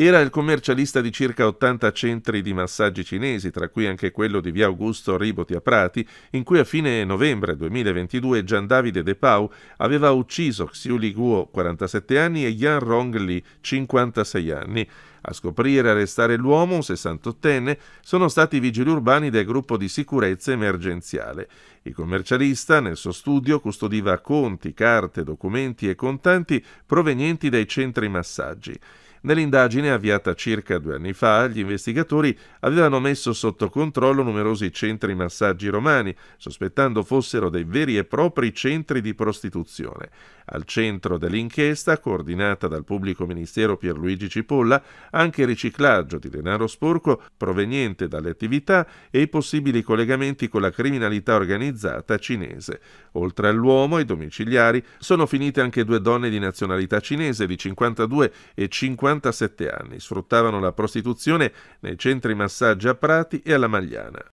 Era il commercialista di circa 80 centri di massaggi cinesi, tra cui anche quello di via Augusto Riboti a Prati, in cui a fine novembre 2022 Gian Davide De Pau aveva ucciso Xiu Li Guo, 47 anni, e Yan Rong Li, 56 anni. A scoprire e arrestare l'uomo, un 68enne, sono stati i vigili urbani del gruppo di sicurezza emergenziale. Il commercialista nel suo studio custodiva conti, carte, documenti e contanti provenienti dai centri massaggi. Nell'indagine avviata circa due anni fa, gli investigatori avevano messo sotto controllo numerosi centri massaggi romani, sospettando fossero dei veri e propri centri di prostituzione. Al centro dell'inchiesta, coordinata dal pubblico ministero Pierluigi Cipolla, anche il riciclaggio di denaro sporco proveniente dalle attività e i possibili collegamenti con la criminalità organizzata cinese. Oltre all'uomo, ai domiciliari, sono finite anche due donne di nazionalità cinese di 52 e 50 47 anni, sfruttavano la prostituzione nei centri massaggi a Prati e alla Magliana.